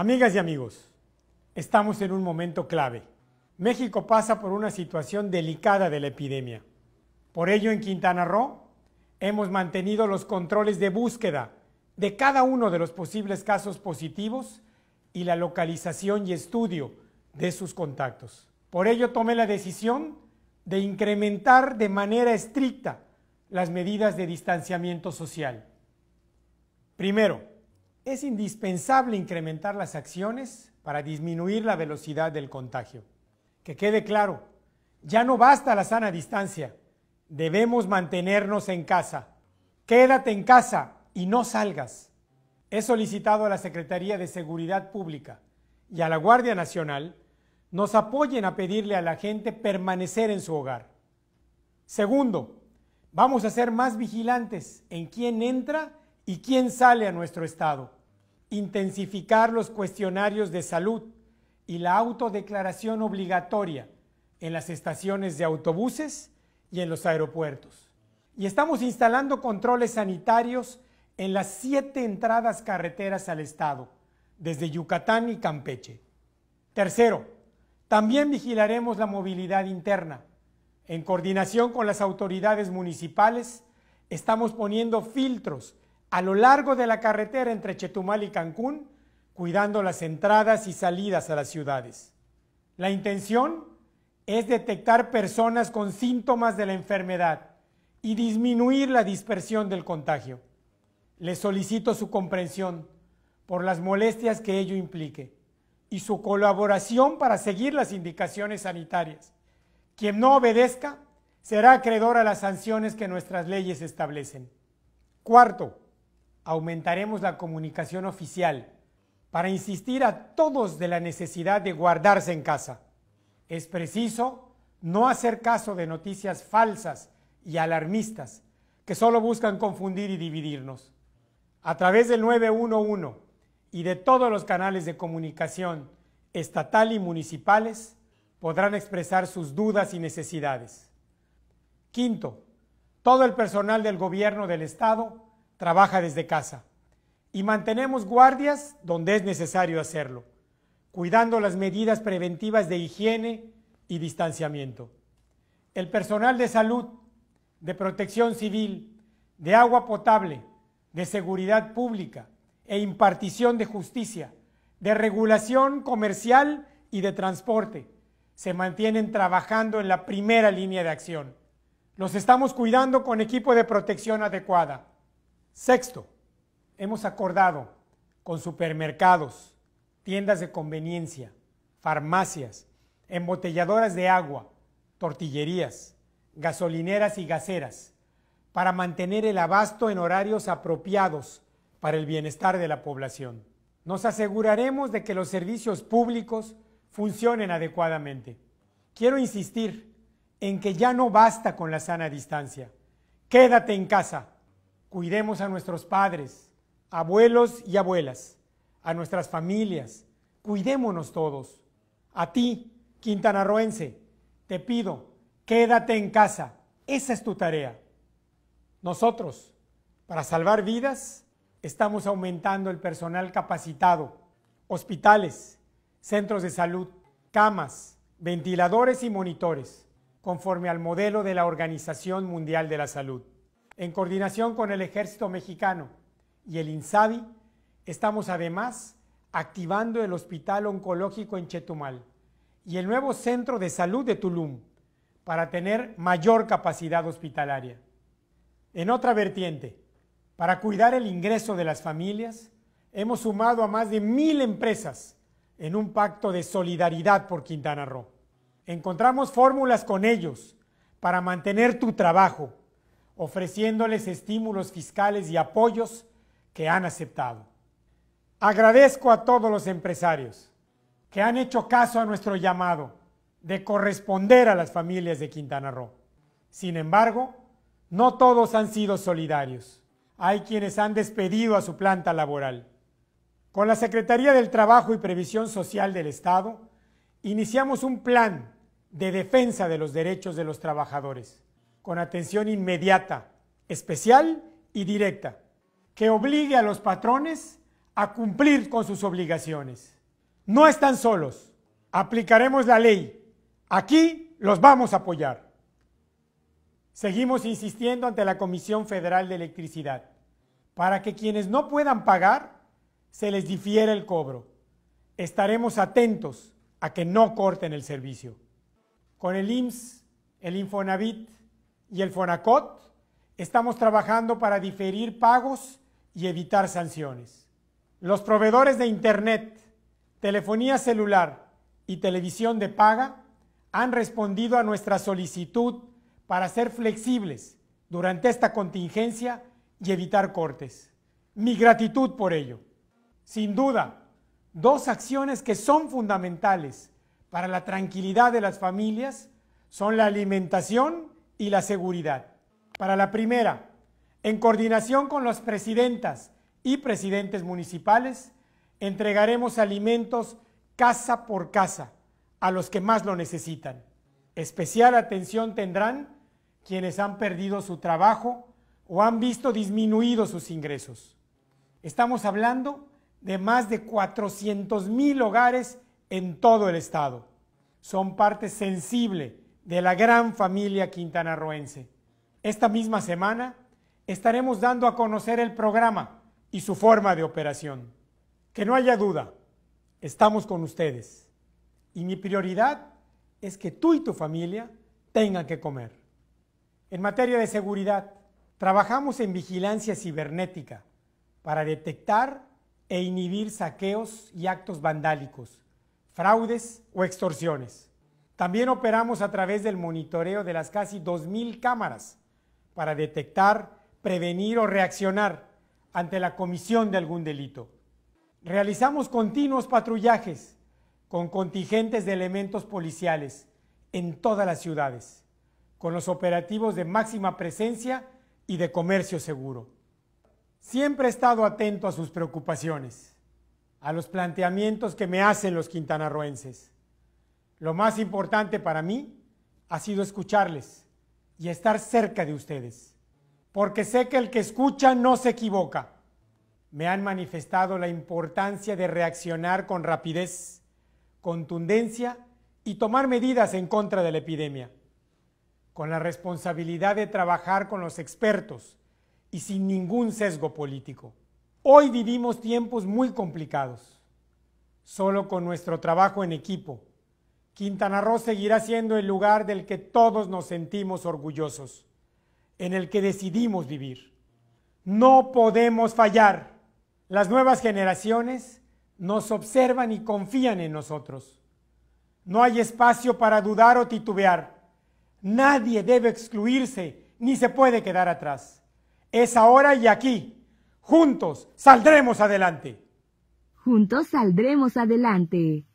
Amigas y amigos, estamos en un momento clave. México pasa por una situación delicada de la epidemia. Por ello, en Quintana Roo hemos mantenido los controles de búsqueda de cada uno de los posibles casos positivos y la localización y estudio de sus contactos. Por ello, tomé la decisión de incrementar de manera estricta las medidas de distanciamiento social. Primero, es indispensable incrementar las acciones para disminuir la velocidad del contagio. Que quede claro, ya no basta la sana distancia, debemos mantenernos en casa. Quédate en casa y no salgas. He solicitado a la Secretaría de Seguridad Pública y a la Guardia Nacional nos apoyen a pedirle a la gente permanecer en su hogar. Segundo, vamos a ser más vigilantes en quién entra ¿Y quién sale a nuestro Estado? Intensificar los cuestionarios de salud y la autodeclaración obligatoria en las estaciones de autobuses y en los aeropuertos. Y estamos instalando controles sanitarios en las siete entradas carreteras al Estado, desde Yucatán y Campeche. Tercero, también vigilaremos la movilidad interna. En coordinación con las autoridades municipales, estamos poniendo filtros a lo largo de la carretera entre Chetumal y Cancún, cuidando las entradas y salidas a las ciudades. La intención es detectar personas con síntomas de la enfermedad y disminuir la dispersión del contagio. Les solicito su comprensión por las molestias que ello implique y su colaboración para seguir las indicaciones sanitarias. Quien no obedezca será acreedor a las sanciones que nuestras leyes establecen. Cuarto, aumentaremos la comunicación oficial para insistir a todos de la necesidad de guardarse en casa. Es preciso no hacer caso de noticias falsas y alarmistas que solo buscan confundir y dividirnos. A través del 911 y de todos los canales de comunicación estatal y municipales podrán expresar sus dudas y necesidades. Quinto, todo el personal del gobierno del Estado trabaja desde casa y mantenemos guardias donde es necesario hacerlo, cuidando las medidas preventivas de higiene y distanciamiento. El personal de salud, de protección civil, de agua potable, de seguridad pública e impartición de justicia, de regulación comercial y de transporte, se mantienen trabajando en la primera línea de acción. Los estamos cuidando con equipo de protección adecuada Sexto, hemos acordado con supermercados, tiendas de conveniencia, farmacias, embotelladoras de agua, tortillerías, gasolineras y gaseras, para mantener el abasto en horarios apropiados para el bienestar de la población. Nos aseguraremos de que los servicios públicos funcionen adecuadamente. Quiero insistir en que ya no basta con la sana distancia. Quédate en casa Cuidemos a nuestros padres, abuelos y abuelas, a nuestras familias. Cuidémonos todos. A ti, quintanarroense, te pido, quédate en casa. Esa es tu tarea. Nosotros, para salvar vidas, estamos aumentando el personal capacitado, hospitales, centros de salud, camas, ventiladores y monitores, conforme al modelo de la Organización Mundial de la Salud. En coordinación con el Ejército Mexicano y el INSABI, estamos además activando el Hospital Oncológico en Chetumal y el nuevo Centro de Salud de Tulum para tener mayor capacidad hospitalaria. En otra vertiente, para cuidar el ingreso de las familias, hemos sumado a más de mil empresas en un pacto de solidaridad por Quintana Roo. Encontramos fórmulas con ellos para mantener tu trabajo ofreciéndoles estímulos fiscales y apoyos que han aceptado. Agradezco a todos los empresarios que han hecho caso a nuestro llamado de corresponder a las familias de Quintana Roo. Sin embargo, no todos han sido solidarios. Hay quienes han despedido a su planta laboral. Con la Secretaría del Trabajo y Previsión Social del Estado, iniciamos un plan de defensa de los derechos de los trabajadores con atención inmediata, especial y directa, que obligue a los patrones a cumplir con sus obligaciones. No están solos, aplicaremos la ley, aquí los vamos a apoyar. Seguimos insistiendo ante la Comisión Federal de Electricidad para que quienes no puedan pagar se les difiera el cobro. Estaremos atentos a que no corten el servicio. Con el IMSS, el Infonavit, y el FONACOT estamos trabajando para diferir pagos y evitar sanciones. Los proveedores de Internet, telefonía celular y televisión de paga han respondido a nuestra solicitud para ser flexibles durante esta contingencia y evitar cortes. Mi gratitud por ello. Sin duda, dos acciones que son fundamentales para la tranquilidad de las familias son la alimentación y la seguridad. Para la primera, en coordinación con los presidentas y presidentes municipales, entregaremos alimentos casa por casa a los que más lo necesitan. Especial atención tendrán quienes han perdido su trabajo o han visto disminuidos sus ingresos. Estamos hablando de más de 400 mil hogares en todo el estado. Son parte sensible de la gran familia quintanarroense. Esta misma semana estaremos dando a conocer el programa y su forma de operación. Que no haya duda, estamos con ustedes. Y mi prioridad es que tú y tu familia tengan que comer. En materia de seguridad, trabajamos en vigilancia cibernética para detectar e inhibir saqueos y actos vandálicos, fraudes o extorsiones. También operamos a través del monitoreo de las casi 2.000 cámaras para detectar, prevenir o reaccionar ante la comisión de algún delito. Realizamos continuos patrullajes con contingentes de elementos policiales en todas las ciudades, con los operativos de máxima presencia y de comercio seguro. Siempre he estado atento a sus preocupaciones, a los planteamientos que me hacen los quintanarroenses. Lo más importante para mí ha sido escucharles y estar cerca de ustedes, porque sé que el que escucha no se equivoca. Me han manifestado la importancia de reaccionar con rapidez, contundencia y tomar medidas en contra de la epidemia, con la responsabilidad de trabajar con los expertos y sin ningún sesgo político. Hoy vivimos tiempos muy complicados. Solo con nuestro trabajo en equipo Quintana Roo seguirá siendo el lugar del que todos nos sentimos orgullosos, en el que decidimos vivir. No podemos fallar. Las nuevas generaciones nos observan y confían en nosotros. No hay espacio para dudar o titubear. Nadie debe excluirse ni se puede quedar atrás. Es ahora y aquí. Juntos saldremos adelante. Juntos saldremos adelante.